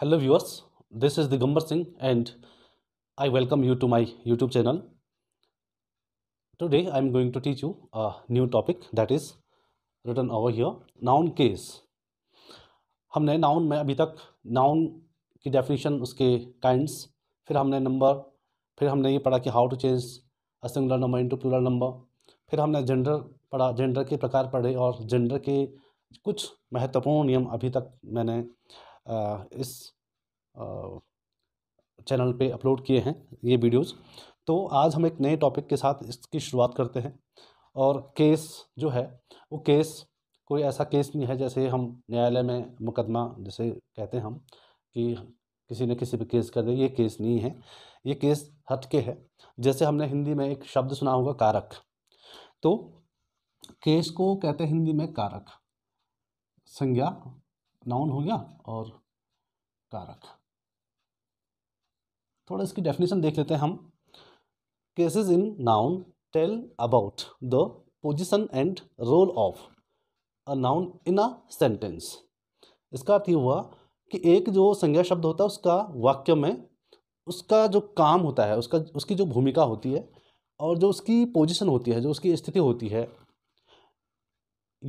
Hello viewers this is Digambar Singh and I welcome you to my YouTube channel today I am going to teach you a new topic that is written over here noun case हमने noun में अभी तक noun की definition उसके kind फिर हमने number फिर हमने ये पढ़ा कि how to change a singular number into plural number फिर हमने जेंडर पढ़ा जेंडर के प्रकार पढ़े और जेंडर के कुछ महत्वपूर्ण नियम अभी तक मैंने इस चैनल पे अपलोड किए हैं ये वीडियोस तो आज हम एक नए टॉपिक के साथ इसकी शुरुआत करते हैं और केस जो है वो केस कोई ऐसा केस नहीं है जैसे हम न्यायालय में मुकदमा जैसे कहते हैं हम कि किसी ने किसी पे केस कर दिया ये केस नहीं है ये केस हट के है जैसे हमने हिंदी में एक शब्द सुना होगा कारक तो केस को कहते हैं हिंदी में कारक संज्ञा नाउन हो गया और कारक थोड़ा इसकी डेफिनेशन देख लेते हैं हम cases in noun tell about the position and role of a noun in a sentence इसका अर्थ ये हुआ कि एक जो संज्ञा शब्द होता है उसका वाक्य में उसका जो काम होता है उसका उसकी जो भूमिका होती है और जो उसकी पोजिशन होती है जो उसकी स्थिति होती है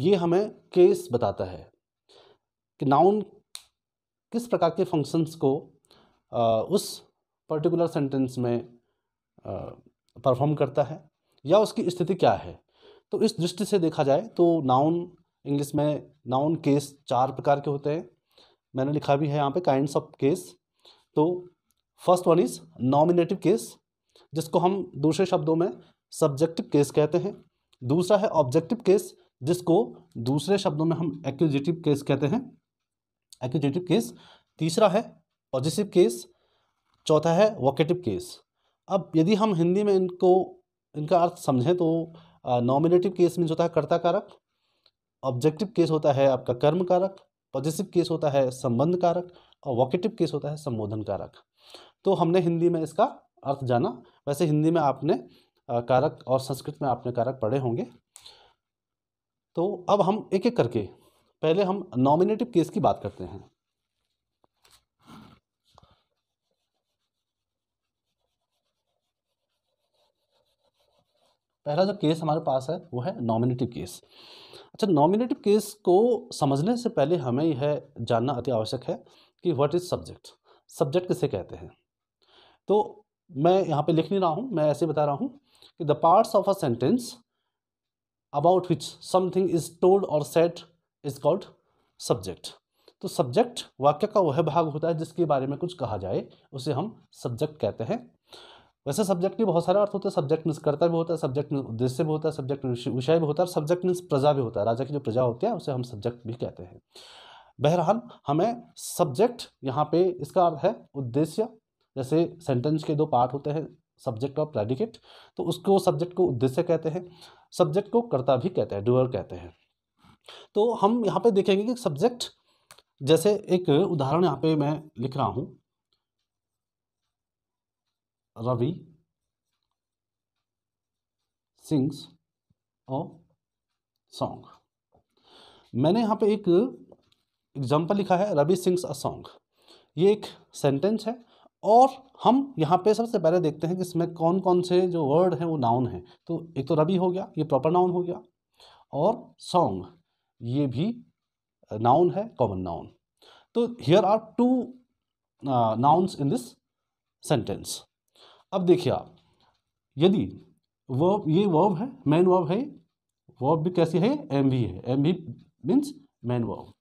ये हमें केस बताता है कि नाउन किस प्रकार के फंक्शंस को उस पर्टिकुलर सेंटेंस में परफॉर्म करता है या उसकी स्थिति क्या है तो इस दृष्टि से देखा जाए तो नाउन इंग्लिश में नाउन केस चार प्रकार के होते हैं मैंने लिखा भी है यहाँ पे काइंड्स ऑफ केस तो first one is nominative case जिसको हम दूसरे शब्दों में सब्जेक्टिव केस कहते हैं दूसरा है ऑब्जेक्टिव केस जिसको दूसरे शब्दों में हम एक्जिटिव केस कहते हैं एक्यूजेटिव केस तीसरा है पॉजिटिव केस चौथा है वॉकेटिव केस अब यदि हम हिंदी में इनको इनका अर्थ समझें तो नॉमिनेटिव केस जो होता है कर्ता कारक ऑब्जेक्टिव केस होता है आपका कर्म कारक पॉजिटिव केस होता है संबंध कारक और वॉकेटिव केस होता है संबोधन कारक तो हमने हिंदी में इसका अर्थ जाना वैसे हिंदी में आपने कारक और संस्कृत में आपने कारक पढ़े होंगे तो अब हम एक एक करके पहले हम नॉमिनेटिव केस की बात करते हैं पहला जो केस हमारे पास है वो है नॉमिनेटिव केस अच्छा नॉमिनेटिव केस को समझने से पहले हमें यह जानना अति आवश्यक है कि व्हाट इज़ सब्जेक्ट सब्जेक्ट किसे कहते हैं तो मैं यहाँ पे लिख नहीं रहा हूँ मैं ऐसे बता रहा हूँ कि the parts of a sentence about which something is told और सेट इज कॉल्ड सब्जेक्ट तो सब्जेक्ट वाक्य का वह भाग होता है जिसके बारे में कुछ कहा जाए उसे हम सब्जेक्ट कहते हैं वैसे सब्जेक्ट के बहुत सारे अर्थ होते हैं सब्जेक्ट मीन्स कर्तव्य भी होता है सब्जेक्ट मीन्स उद्देश्य भी होता है सब्जेक्ट विषय भी होता है सब्जेक्ट मीन्स प्रजा भी होता है राजा की जो प्रजा होती है उसे हम सब्जेक्ट भी कहते हैं बहरहाल हमें सब्जेक्ट यहाँ पे इसका अर्थ है उद्देश्य जैसे सेंटेंस के दो पार्ट होते हैं सब्जेक्ट और प्रेडिकेट तो उसको सब्जेक्ट को उद्देश्य कहते हैं सब्जेक्ट को कर्ता भी कहते हैं डुअर कहते हैं तो हम यहाँ पे देखेंगे कि सब्जेक्ट जैसे एक उदाहरण यहाँ पे मैं लिख रहा हूँ रवि सिंग्स और सॉन्ग मैंने यहाँ पे एक एग्जाम्पल लिखा है रवि सिंग्स अ सॉन्ग ये एक सेंटेंस है और हम यहाँ पे सबसे पहले देखते हैं कि इसमें कौन कौन से जो वर्ड हैं वो नाउन हैं तो एक तो रवि हो गया ये प्रॉपर नाउन हो गया और सॉन्ग ये भी नाउन है कॉमन नाउन तो here are two nouns in this sentence अब देखिए आप यदि वर्ब ये वर्ब है मैन वर्ब है वर्ब भी कैसी है एम भी है एम भी means main verb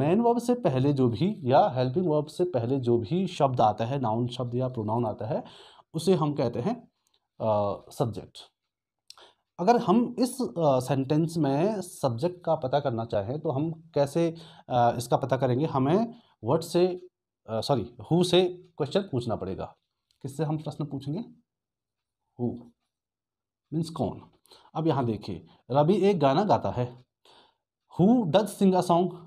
main verb से पहले जो भी या हेल्पिंग वर्ब से पहले जो भी शब्द आता है नाउन शब्द या प्रोनाउन आता है उसे हम कहते हैं सब्जेक्ट uh, अगर हम इस सेंटेंस में सब्जेक्ट का पता करना चाहें तो हम कैसे इसका पता करेंगे हमें वर्ड से सॉरी हु से क्वेश्चन पूछना पड़ेगा किससे हम प्रश्न पूछेंगे हु मीन्स कौन अब यहाँ देखिए रवि एक गाना गाता है who does sing a song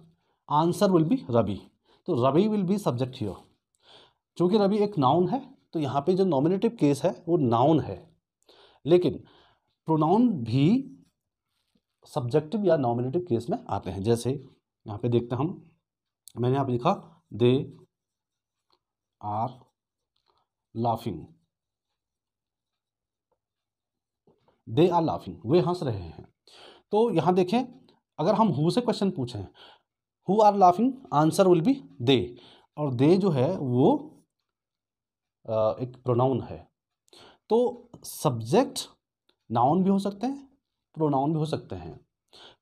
answer will be Ravi तो Ravi will be subject here चूँकि रवि एक नाउन है तो यहाँ पे जो नॉमिनेटिव केस है वो नाउन है लेकिन प्रोनाउन भी सब्जेक्टिव या नॉमिनेटिव केस में आते हैं जैसे यहाँ पे देखते हम मैंने यहाँ पे लिखा they are laughing they are laughing वे हंस रहे हैं तो यहाँ देखें अगर हम हु से क्वेश्चन पूछें who are laughing answer will be they और दे जो है वो एक प्रोनाउन है तो सब्जेक्ट नाउन भी हो सकते हैं प्रोनाउन भी हो सकते हैं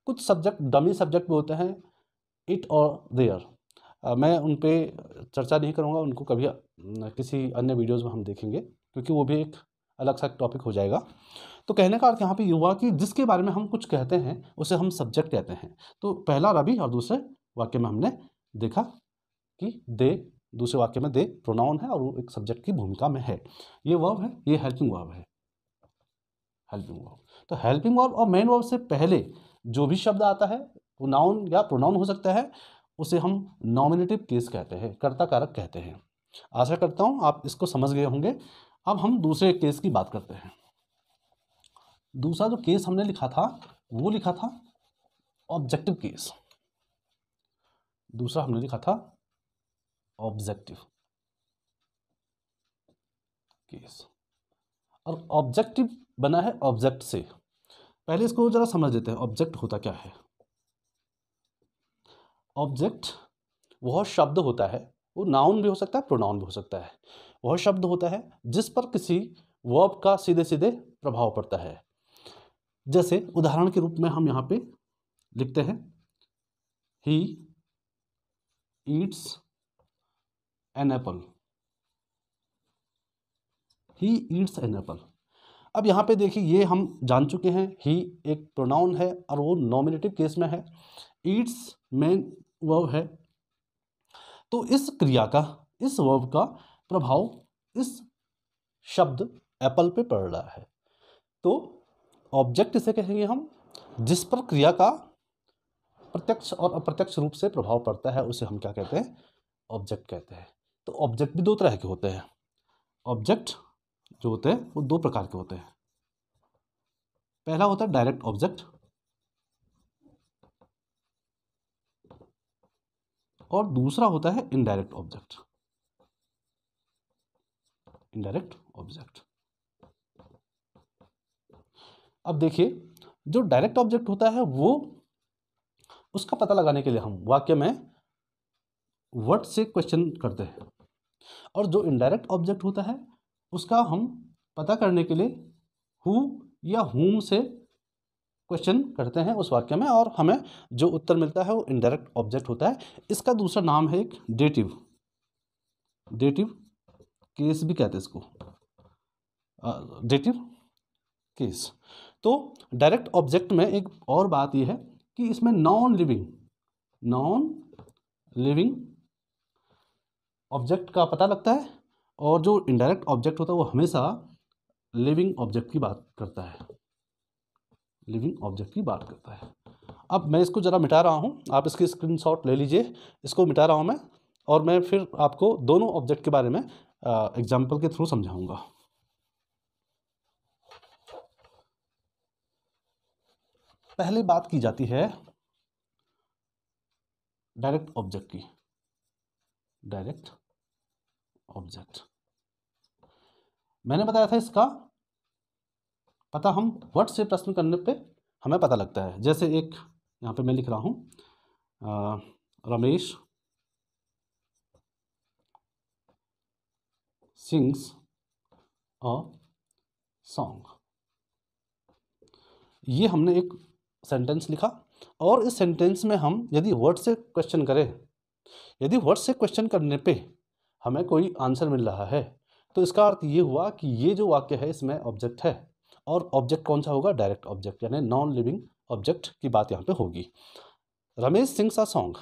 कुछ सब्जेक्ट डमी सब्जेक्ट भी होते हैं इट और देयर मैं उन पर चर्चा नहीं करूँगा उनको कभी किसी अन्य वीडियोज़ में हम देखेंगे क्योंकि वो भी एक अलग सा टॉपिक हो जाएगा तो कहने का अर्थ यहाँ पे हुआ कि जिसके बारे में हम कुछ कहते हैं उसे हम सब्जेक्ट कहते हैं तो पहला रवि और दूसरे वाक्य में हमने देखा कि दे दूसरे वाक्य में दे प्रोनाउन है और वो एक सब्जेक्ट की भूमिका में है ये वर्ब है ये हेल्पिंग वर्ब है हेल्पिंग वर्ब तो हेल्पिंग वर्ब और मेन वर्ब से पहले जो भी शब्द आता है वो नाउन या प्रोनाउन हो सकता है उसे हम नॉमिनेटिव केस कहते हैं कर्ता कारक कहते हैं आशा करता हूँ आप इसको समझ गए होंगे अब हम दूसरे केस की बात करते हैं दूसरा जो केस हमने लिखा था वो लिखा था ऑब्जेक्टिव केस दूसरा हमने लिखा था ऑब्जेक्टिव केस और ऑब्जेक्टिव बना है ऑब्जेक्ट से पहले इसको ज़रा समझ लेते हैं ऑब्जेक्ट होता क्या है ऑब्जेक्ट वह शब्द होता है वो नाउन भी हो सकता है प्रोनाउन भी हो सकता है वह शब्द होता है जिस पर किसी वर्ब का सीधे सीधे प्रभाव पड़ता है जैसे उदाहरण के रूप में हम यहाँ पे लिखते हैं he eats an apple he eats an apple अब यहाँ पे देखिए ये हम जान चुके हैं ही एक प्रोनाउन है और वो नॉमिनेटिव केस में है ईट्स मेन वर्ब है तो इस क्रिया का इस वर्ब का प्रभाव इस शब्द एप्पल पे पड़ रहा है तो ऑब्जेक्ट इसे कहेंगे हम जिस पर क्रिया का प्रत्यक्ष और अप्रत्यक्ष रूप से प्रभाव पड़ता है उसे हम क्या कहते हैं ऑब्जेक्ट कहते हैं तो ऑब्जेक्ट भी दो तरह के होते हैं ऑब्जेक्ट जो होते हैं वो दो प्रकार के होते हैं पहला होता है डायरेक्ट ऑब्जेक्ट और दूसरा होता है इनडायरेक्ट ऑब्जेक्ट इनडायरेक्ट ऑब्जेक्ट अब देखिए जो डायरेक्ट ऑब्जेक्ट होता है वो उसका पता लगाने के लिए हम वाक्य में वर्ड से क्वेश्चन करते हैं और जो इनडायरेक्ट ऑब्जेक्ट होता है उसका हम पता करने के लिए हु या हूम से क्वेश्चन करते हैं उस वाक्य में और हमें जो उत्तर मिलता है वो इनडायरेक्ट ऑब्जेक्ट होता है इसका दूसरा नाम है एक डेटिव डेटिव केस भी कहते हैं इसको डेटिव केस तो डायरेक्ट ऑब्जेक्ट में एक और बात यह है कि इसमें non living non living object का पता लगता है और जो इनडायरेक्ट ऑब्जेक्ट होता है वो हमेशा लिविंग ऑब्जेक्ट की बात करता है लिविंग ऑब्जेक्ट की बात करता है अब मैं इसको ज़रा मिटा रहा हूँ आप इसकी स्क्रीनशॉट ले लीजिए इसको मिटा रहा हूँ मैं और मैं फिर आपको दोनों ऑब्जेक्ट के बारे में एग्जाम्पल के थ्रू समझाऊँगा पहले बात की जाती है डायरेक्ट ऑब्जेक्ट की डायरेक्ट ऑब्जेक्ट मैंने बताया था इसका पता हम वर्ड से प्रश्न करने पे हमें पता लगता है जैसे एक यहाँ पे मैं लिख रहा हूँ रमेश सिंग्स अ सॉन्ग ये हमने एक सेंटेंस लिखा और इस सेंटेंस में हम यदि वर्ड से क्वेश्चन करें यदि वर्ड से क्वेश्चन करने पे हमें कोई आंसर मिल रहा है तो इसका अर्थ ये हुआ कि ये जो वाक्य है इसमें ऑब्जेक्ट है और ऑब्जेक्ट कौन सा होगा डायरेक्ट ऑब्जेक्ट यानी नॉन लिविंग ऑब्जेक्ट की बात यहाँ पे होगी रमेश सिंह सा सॉन्ग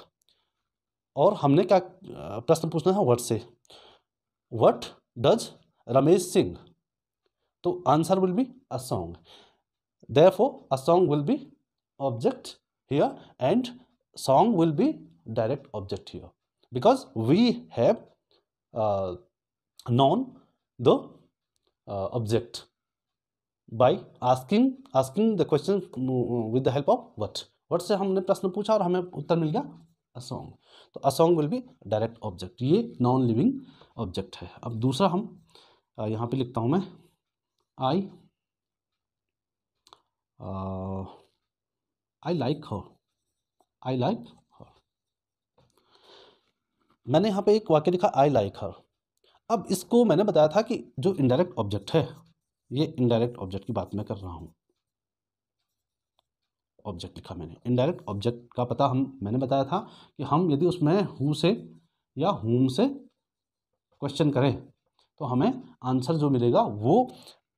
और हमने क्या प्रश्न पूछना है वट से वट डज रमेश सिंह तो answer will be a song therefore a song will be object here and song will be direct object here because we have non the uh, object by asking asking the question with the help of what what से हमने प्रश्न पूछा और हमें उत्तर मिल गया a song तो a song will be direct object ये non living object है अब दूसरा हम यहाँ पे लिखता हूँ मैं I uh, I like her I like her मैंने यहाँ पे एक वाक्य लिखा I like her अब इसको मैंने बताया था कि जो इनडायरेक्ट ऑब्जेक्ट है ये इनडायरेक्ट ऑब्जेक्ट की बात मैं कर रहा हूँ ऑब्जेक्ट लिखा मैंने इनडायरेक्ट ऑब्जेक्ट का पता हम मैंने बताया था कि हम यदि उसमें हु से या होम से क्वेश्चन करें तो हमें आंसर जो मिलेगा वो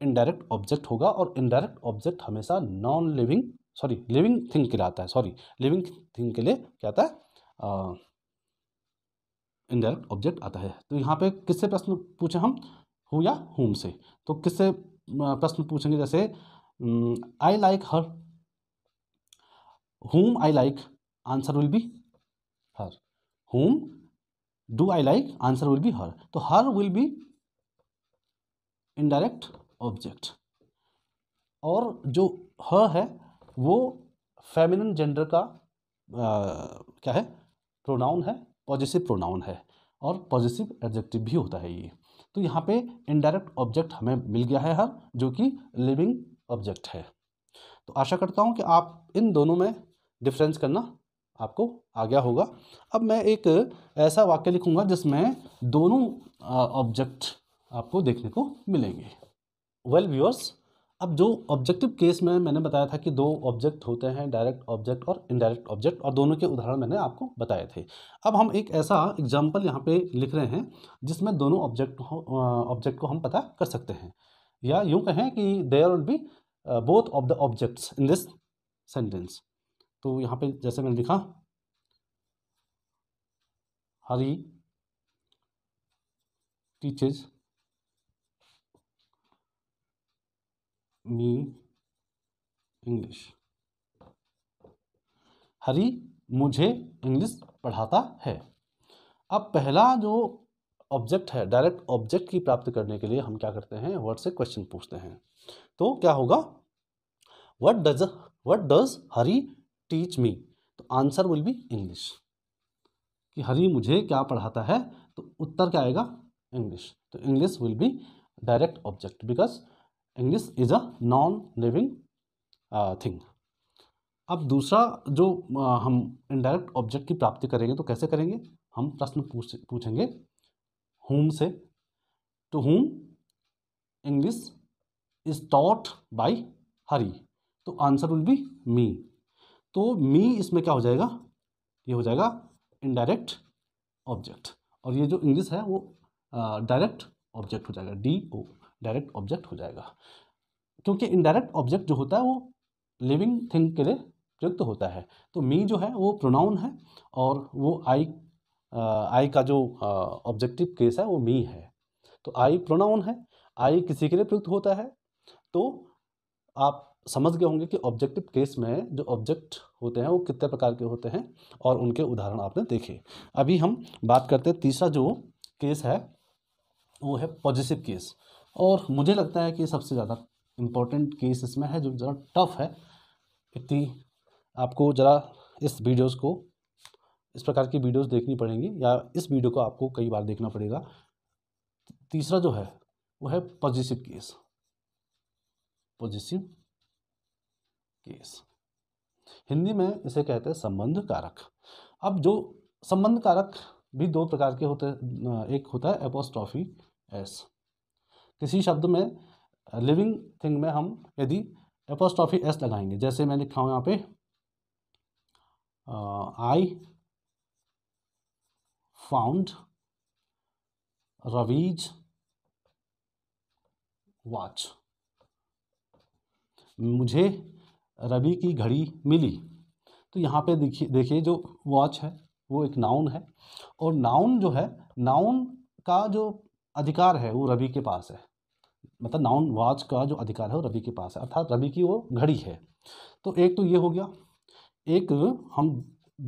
इनडायरेक्ट ऑब्जेक्ट होगा और इनडायरेक्ट ऑब्जेक्ट हमेशा non living sorry living thing के लिए आता है सॉरी लिविंग थिंग के लिए क्या आता है इनडायरेक्ट ऑब्जेक्ट आता है तो यहाँ पे किससे प्रश्न पूछे हम हु या होम से तो किससे प्रश्न पूछेंगे जैसे I like her whom I like answer will be her whom do I like answer will be her तो her will be indirect object और जो ह है वो फेमिनिन जेंडर का आ, क्या है प्रोनाउन है पॉजिटिव प्रोनाउन है और पॉजिटिव एडजेक्टिव भी होता है ये तो यहाँ पे इनडायरेक्ट ऑब्जेक्ट हमें मिल गया है हर जो कि लिविंग ऑब्जेक्ट है तो आशा करता हूँ कि आप इन दोनों में डिफरेंस करना आपको आ गया होगा अब मैं एक ऐसा वाक्य लिखूँगा जिसमें दोनों ऑब्जेक्ट आपको देखने को मिलेंगे वेल व्यूअर्स अब जो ऑब्जेक्टिव केस में मैंने बताया था कि दो ऑब्जेक्ट होते हैं डायरेक्ट ऑब्जेक्ट और इनडायरेक्ट ऑब्जेक्ट और दोनों के उदाहरण मैंने आपको बताए थे अब हम एक ऐसा एग्जाम्पल यहाँ पे लिख रहे हैं जिसमें दोनों ऑब्जेक्ट ऑब्जेक्ट को हम पता कर सकते हैं या यूँ कहें कि there will be both of the objects in this sentence तो यहाँ पे जैसे मैंने लिखा हरी टीचेज मी इंग्लिश हरी मुझे इंग्लिश पढ़ाता है अब पहला जो ऑब्जेक्ट है डायरेक्ट ऑब्जेक्ट की प्राप्ति करने के लिए हम क्या करते हैं वर्ड से क्वेश्चन पूछते हैं तो क्या होगा what does what does Hari teach me तो आंसर विल बी इंग्लिश कि हरी मुझे क्या पढ़ाता है तो उत्तर क्या आएगा इंग्लिश तो English will be direct object because English is a non living thing अब दूसरा जो uh, हम इनडायरेक्ट ऑब्जेक्ट की प्राप्ति करेंगे तो कैसे करेंगे हम प्रश्न पूछ पूछेंगे होम से to whom English is taught by Hari तो आंसर विल बी मी तो मी तो इसमें क्या हो जाएगा ये हो जाएगा इनडायरेक्ट ऑब्जेक्ट और ये जो इंग्लिश है वो डायरेक्ट uh, ऑब्जेक्ट हो जाएगा डी ओ डायरेक्ट ऑब्जेक्ट हो जाएगा क्योंकि इनडायरेक्ट ऑब्जेक्ट जो होता है वो लिविंग थिंग के लिए प्रयुक्त होता है तो मी जो है वो प्रोनाउन है और वो आई आई का जो ऑब्जेक्टिव केस है वो मी है तो आई प्रोनाउन है आई किसी के लिए प्रयुक्त होता है तो आप समझ गए होंगे कि ऑब्जेक्टिव केस में जो ऑब्जेक्ट होते हैं वो कितने प्रकार के होते हैं और उनके उदाहरण आपने देखे अभी हम बात करते हैं तीसरा जो केस है वो है पॉजिटिव केस और मुझे लगता है कि सबसे ज़्यादा इम्पोर्टेंट केस इसमें है जो ज़रा टफ है इतनी आपको ज़रा इस वीडियोस को इस प्रकार की वीडियोस देखनी पड़ेंगी या इस वीडियो को आपको कई बार देखना पड़ेगा तीसरा जो है वो है possessive case possessive case Hindi में इसे कहते हैं संबंध कारक अब जो संबंध कारक भी दो प्रकार के होते एक होता है एपोस्ट्रॉफी एस किसी शब्द में लिविंग थिंग में हम यदि एपोस्टॉफी एस लगाएंगे जैसे मैं लिखा हूँ यहाँ पे आई फाउंड रवीज वॉच मुझे रवि की घड़ी मिली तो यहाँ पे देखिए देखिए जो वॉच है वो एक नाउन है और नाउन जो है नाउन का जो अधिकार है वो रवि के पास है मतलब नाउन वाच का जो अधिकार है वो रवि के पास है अर्थात रवि की वो घड़ी है तो एक तो ये हो गया एक हम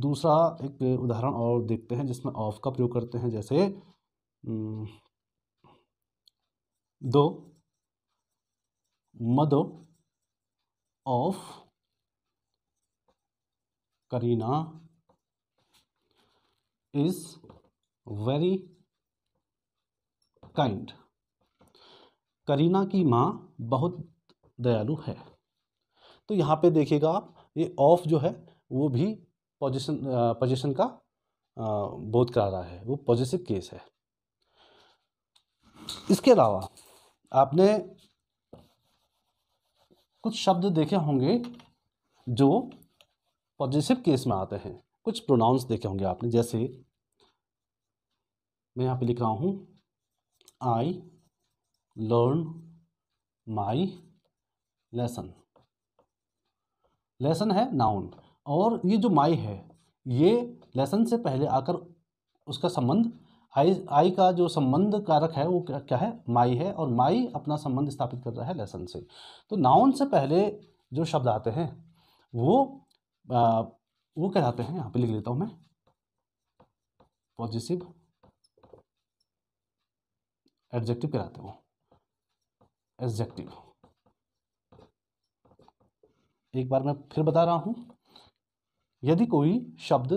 दूसरा एक उदाहरण और देखते हैं जिसमें ऑफ का प्रयोग करते हैं जैसे the mother of Kareena is very kind Kareena की माँ बहुत दयालु है तो यहाँ पे देखिएगा आप ये ऑफ जो है वो भी पोजिशन पोजिशन का बोध करा रहा है वो पॉजिटिव केस है इसके अलावा आपने कुछ शब्द देखे होंगे जो पॉजिटिव केस में आते हैं कुछ प्रोनाउंस देखे होंगे आपने जैसे मैं यहाँ पे लिख रहा हूँ I learn my lesson lesson है नाउन और ये जो माई है ये लेसन से पहले आकर उसका संबंध आई आई का जो संबंध कारक है वो क्या, क्या है माई है और माई अपना संबंध स्थापित कर रहा है लेसन से तो नाउन से पहले जो शब्द आते हैं वो आ, वो कहलाते हैं यहाँ पे लिख लेता हूँ मैं पॉजिटिव एडजेक्टिव कहलाते हैं वो एग्जेक्टिव एक बार मैं फिर बता रहा हूं यदि कोई शब्द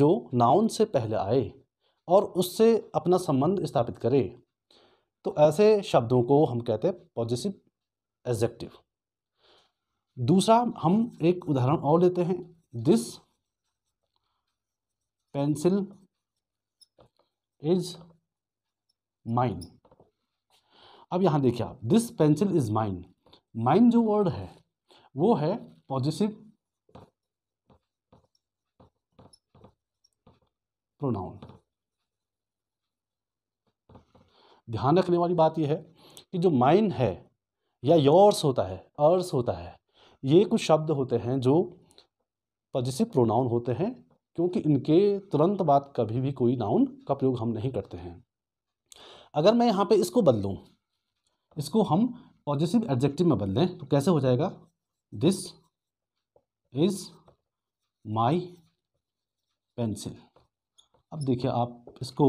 जो नाउन से पहले आए और उससे अपना संबंध स्थापित करे तो ऐसे शब्दों को हम कहते हैं पॉजिटिव एग्जेक्टिव दूसरा हम एक उदाहरण और लेते हैं दिस पेंसिल इज माइंड अब यहाँ देखिए आप this pencil is mine mine जो वर्ड है वो है पॉजिटिव प्रोनाउन ध्यान रखने वाली बात यह है कि जो माइंड है या योर्स होता है अर्स होता है ये कुछ शब्द होते हैं जो पॉजिटिव प्रोनाउन होते हैं क्योंकि इनके तुरंत बाद कभी भी कोई नाउन का प्रयोग हम नहीं करते हैं अगर मैं यहाँ पे इसको बदलूँ इसको हम पॉजिटिव एडजेक्टिव में बदलें तो कैसे हो जाएगा दिस इज़ माई पेंसिल अब देखिए आप इसको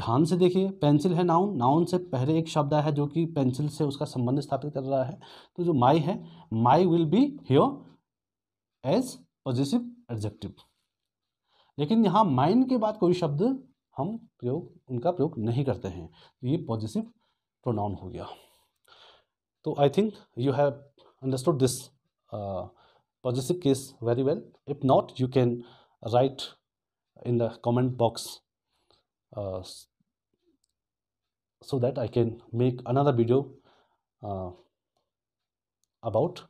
ध्यान से देखिए पेंसिल है नाउन नाउन से पहले एक शब्द है जो कि पेंसिल से उसका संबंध स्थापित कर रहा है तो जो माई है my will be here as possessive adjective लेकिन यहाँ माइन के बाद कोई शब्द हम प्रयोग उनका प्रयोग नहीं करते हैं तो ये पॉजिटिव प्रोनाउन हो गया तो I think you have understood this possessive case very well if not you can write in the comment box so that I can make another video about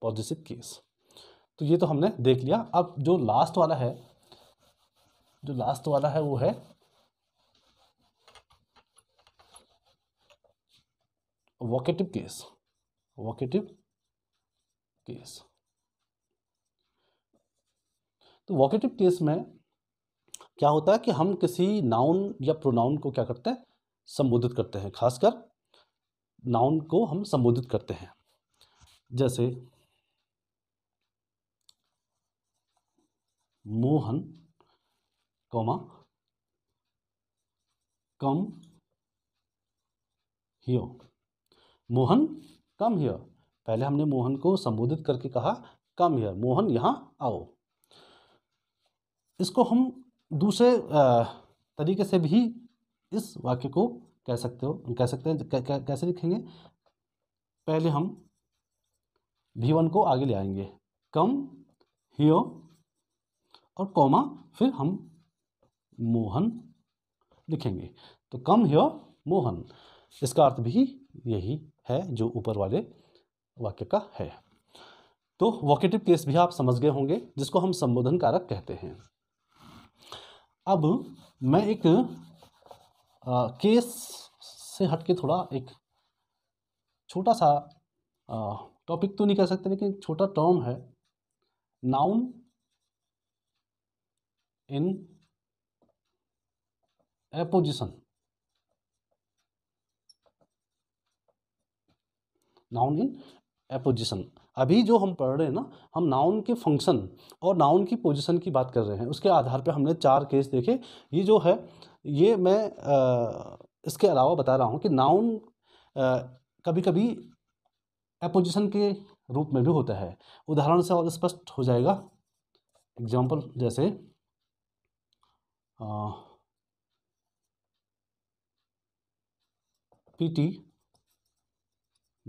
possessive case तो ये तो हमने देख लिया अब जो लास्ट वाला है जो लास्ट वाला है वो है वोकेटिव केस वोकेटिव केस तो वोकेटिव केस में क्या होता है कि हम किसी नाउन या प्रोनाउन को क्या करते हैं संबोधित करते हैं खासकर नाउन को हम संबोधित करते हैं जैसे मोहन कौमा कम हियो मोहन कम हियर पहले हमने मोहन को संबोधित करके कहा कम हियर मोहन यहाँ आओ इसको हम दूसरे तरीके से भी इस वाक्य को कह सकते हो कह सकते हैं कैसे लिखेंगे पहले हम भी वन को आगे ले आएंगे कम हियो और कॉमा फिर हम मोहन लिखेंगे तो कम हियो मोहन इसका अर्थ भी यही है जो ऊपर वाले वाक्य का है तो वॉकेटिव केस भी आप समझ गए होंगे जिसको हम संबोधन कारक कहते हैं अब मैं एक आ, केस से हटके थोड़ा एक छोटा सा टॉपिक तो नहीं कह सकते लेकिन छोटा टर्म है noun in apposition noun in apposition अभी जो हम पढ़ रहे हैं ना हम नाउन के फंक्शन और नाउन की पोजिशन की बात कर रहे हैं उसके आधार पर हमने चार केस देखे ये जो है ये मैं आ, इसके अलावा बता रहा हूँ कि नाउन कभी कभी एपोजिशन के रूप में भी होता है उदाहरण से और स्पष्ट हो जाएगा एग्जाम्पल जैसे पीटी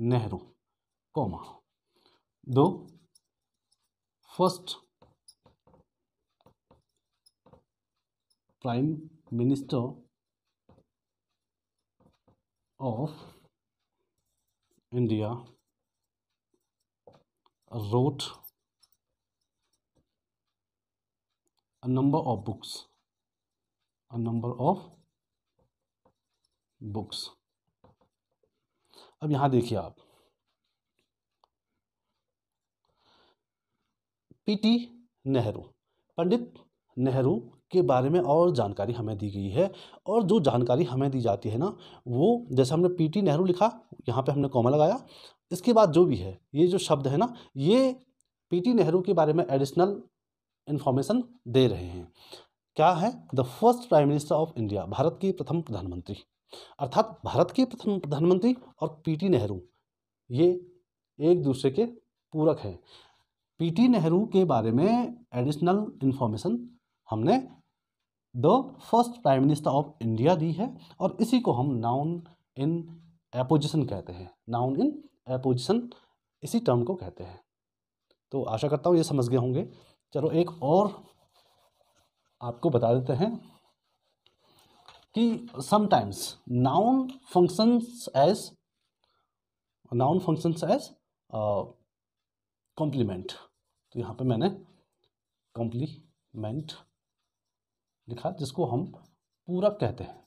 Nehru, comma. Though first prime minister of India wrote a number of books a number of books अब यहाँ देखिए आप पीटी नेहरू पंडित नेहरू के बारे में और जानकारी हमें दी गई है और जो जानकारी हमें दी जाती है ना वो जैसे हमने पीटी नेहरू लिखा यहाँ पे हमने कॉमा लगाया इसके बाद जो भी है ये जो शब्द है ना ये पीटी नेहरू के बारे में एडिशनल इन्फॉर्मेशन दे रहे हैं क्या है the first prime minister of India Bharat की प्रथम प्रधानमंत्री अर्थात भारत के प्रथम प्रधानमंत्री और पीटी नेहरू ये एक दूसरे के पूरक हैं पीटी नेहरू के बारे में एडिशनल इन्फॉर्मेशन हमने the first prime minister of India दी है और इसी को हम नाउन इन एपोजिशन कहते हैं नाउन इन एपोजिशन इसी टर्म को कहते हैं तो आशा करता हूँ ये समझ गए होंगे चलो एक और आपको बता देते हैं कि sometimes noun functions as noun functions as complement तो यहाँ पे मैंने कॉम्प्लीमेंट लिखा जिसको हम पूरक कहते हैं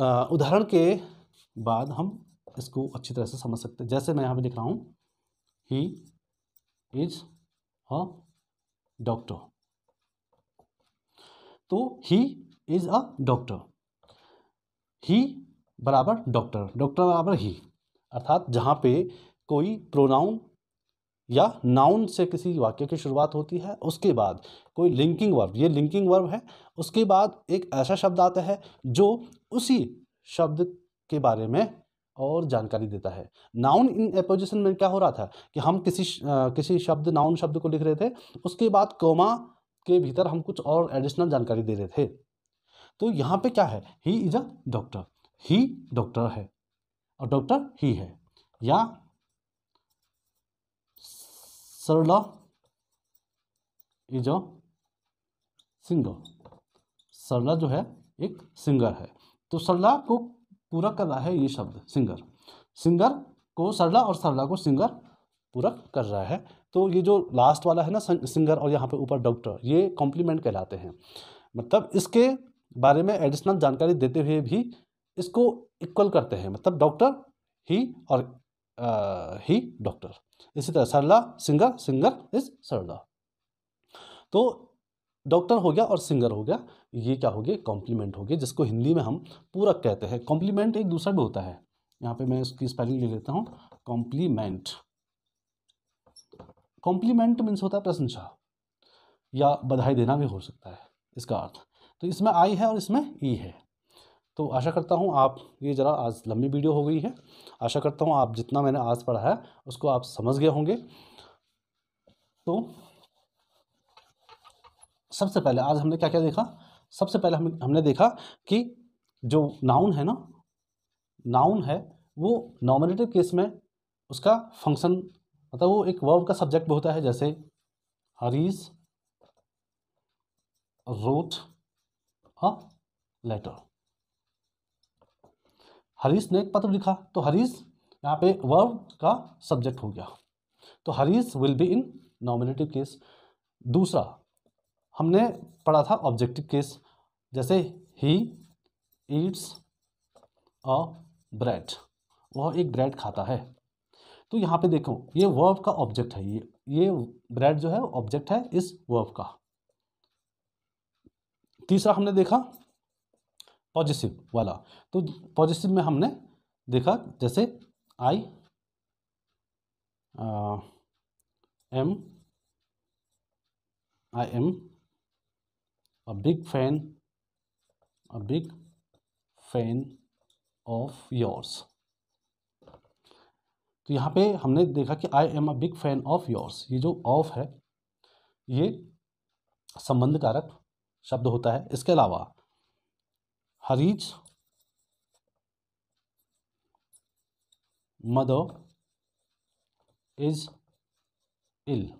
uh, उदाहरण के बाद हम इसको अच्छी तरह से समझ सकते हैं जैसे मैं यहाँ पे लिख रहा हूँ ही इज अ डॉक्टर तो ही इज अ डॉक्टर ही बराबर डॉक्टर डॉक्टर बराबर ही अर्थात जहाँ पे कोई प्रोनाउन या नाउन से किसी वाक्य की शुरुआत होती है उसके बाद कोई लिंकिंग वर्ब ये लिंकिंग वर्ब है उसके बाद एक ऐसा शब्द आता है जो उसी शब्द के बारे में और जानकारी देता है नाउन इन एपोजिशन में क्या हो रहा था कि हम किसी किसी शब्द नाउन शब्द को लिख रहे थे उसके बाद कोमा के भीतर हम कुछ और एडिशनल जानकारी दे रहे थे तो यहाँ पे क्या है he is a doctor he doctor है और डॉक्टर ही है या सरला इज अ सिंगर सरला जो है एक सिंगर है तो सरला को पूरक कर रहा है ये शब्द सिंगर सिंगर को सरला और सरला को सिंगर पूरक कर रहा है तो ये जो लास्ट वाला है ना सिंगर और यहाँ पे ऊपर डॉक्टर ये कॉम्प्लीमेंट कहलाते हैं मतलब इसके बारे में एडिशनल जानकारी देते हुए भी इसको इक्वल करते हैं मतलब डॉक्टर ही और आ, ही डॉक्टर इसी तरह Sarala singer singer is Sarala तो डॉक्टर हो गया और सिंगर हो गया ये क्या हो गया कॉम्प्लीमेंट हो गया जिसको हिंदी में हम पूरक कहते हैं कॉम्प्लीमेंट एक दूसरा भी होता है यहाँ पे मैं इसकी स्पेलिंग ले लेता हूँ कॉम्प्लीमेंट कॉम्प्लीमेंट मीन्स होता है प्रशंसा या बधाई देना भी हो सकता है इसका अर्थ तो इसमें आई है और इसमें ई है तो आशा करता हूँ आप ये ज़रा आज लंबी वीडियो हो गई है आशा करता हूँ आप जितना मैंने आज पढ़ा है उसको आप समझ गए होंगे तो सबसे पहले आज हमने क्या क्या देखा सबसे पहले हम हमने देखा कि जो नाउन है ना नाउन है वो नॉमिनेटिव केस में उसका फंक्शन मतलब वो एक वर्ब का सब्जेक्ट होता है जैसे हरीज रोट अ हाँ, लेटर हरीश ने एक पत्र लिखा तो हरीश यहाँ पे वर्ब का सब्जेक्ट हो गया तो Harish will be in nominative case दूसरा हमने पढ़ा था ऑब्जेक्टिव केस जैसे ही ईट्स अ ब्रेड वह एक ब्रेड खाता है तो यहाँ पे देखो ये वर्ब का ऑब्जेक्ट है ये ये ब्रेड जो है ऑब्जेक्ट है इस वर्ब का तीसरा हमने देखा पॉजिटिव वाला तो पॉजिटिव में हमने देखा जैसे I am I am a big fan a big fan of yours तो यहाँ पे हमने देखा कि I am a big fan of yours ये जो ऑफ है ये संबंधकारक शब्द होता है इसके अलावा हरीज मदो इज इल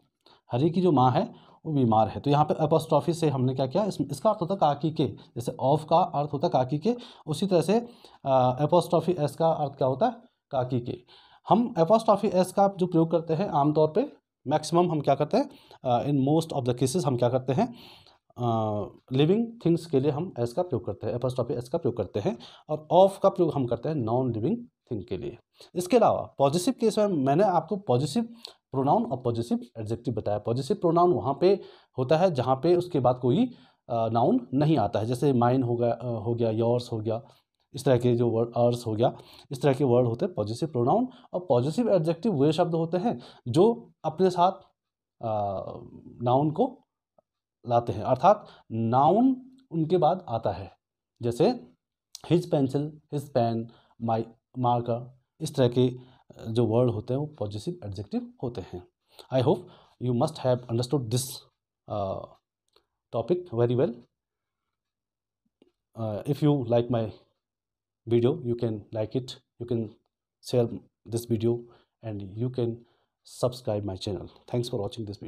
हरी की जो माँ है वो बीमार है तो यहाँ पे अपोस्ट्रॉफी से हमने क्या किया इस, इसका अर्थ होता काकी के जैसे ऑफ का अर्थ होता काकी के उसी तरह से अपोस्ट्रॉफी एस का अर्थ क्या होता है काकी के हम एपोस्टाफी एस का जो प्रयोग करते हैं आमतौर पे मैक्सिमम हम क्या करते हैं in most of the cases हम क्या करते हैं लिविंग uh, थिंग्स के लिए हम एस का प्रयोग करते हैं एपोस्टाफी एस का प्रयोग करते हैं और ऑफ का प्रयोग हम करते हैं नॉन लिविंग थिंग के लिए इसके अलावा पॉजिटिव केस में मैंने आपको पॉजिटिव प्रोनाउन और पॉजिटिव एडजेक्टिव बताया पॉजिटिव प्रोनाउन वहाँ पे होता है जहाँ पे उसके बाद कोई नाउन नहीं आता है जैसे माइन हो गया हो गया योर्स हो गया इस तरह के जो वर्ड अर्स हो गया इस तरह के वर्ड होते हैं पॉजिटिव प्रोनाउन और पॉजिटिव एडजेक्टिव वे शब्द होते हैं जो अपने साथ नाउन को लाते हैं अर्थात नाउन उनके बाद आता है जैसे his pencil his pen my marker इस तरह के जो वर्ड होते हैं वो पॉजिटिव एडजेक्टिव होते हैं I hope you must have understood this topic very well if you like my video you can like it you can share this video and you can subscribe my channel thanks for watching this video